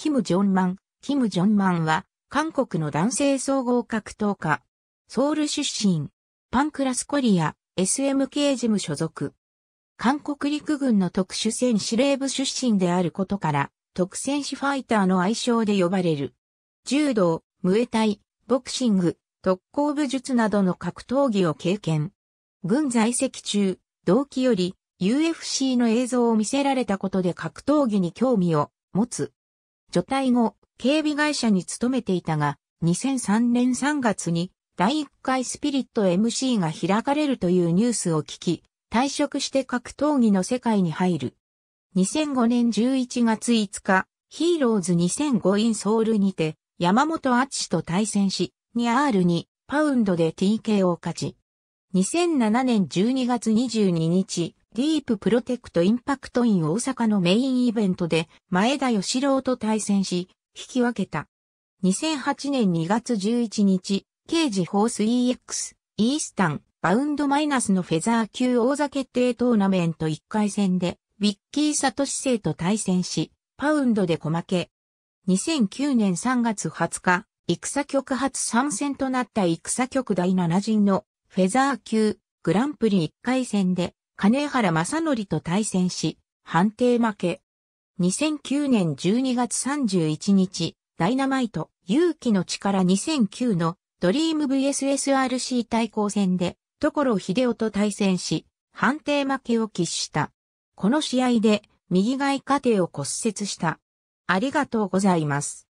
キム・ジョンマン。キム・ジョンマンは、韓国の男性総合格闘家。ソウル出身。パンクラスコリア、SMK 事務所属。韓国陸軍の特殊戦司令部出身であることから、特戦士ファイターの愛称で呼ばれる。柔道、ムエタイ、ボクシング、特攻武術などの格闘技を経験。軍在籍中、同期より UFC の映像を見せられたことで格闘技に興味を持つ。除隊後、警備会社に勤めていたが、2003年3月に第1回スピリット MC が開かれるというニュースを聞き、退職して格闘技の世界に入る。2005年11月5日、ヒーローズ2005インソウルにて、山本厚と対戦し、2R2 パウンドで TK を勝ち。2007年12月22日、ディーププロテクトインパクトイン大阪のメインイベントで前田義郎と対戦し、引き分けた。2008年2月11日、刑事ホース EX、イースタン、バウンドマイナスのフェザー級王座決定トーナメント1回戦で、ウィッキー・サトシ生と対戦し、パウンドで小負け。2009年3月20日、戦局初参戦となった戦局第7陣のフェザー級グランプリ1回戦で金原正則と対戦し、判定負け。2009年12月31日、ダイナマイト、勇気の力2009のドリーム VSSRC 対抗戦で、所秀夫と対戦し、判定負けを喫した。この試合で、右外家庭を骨折した。ありがとうございます。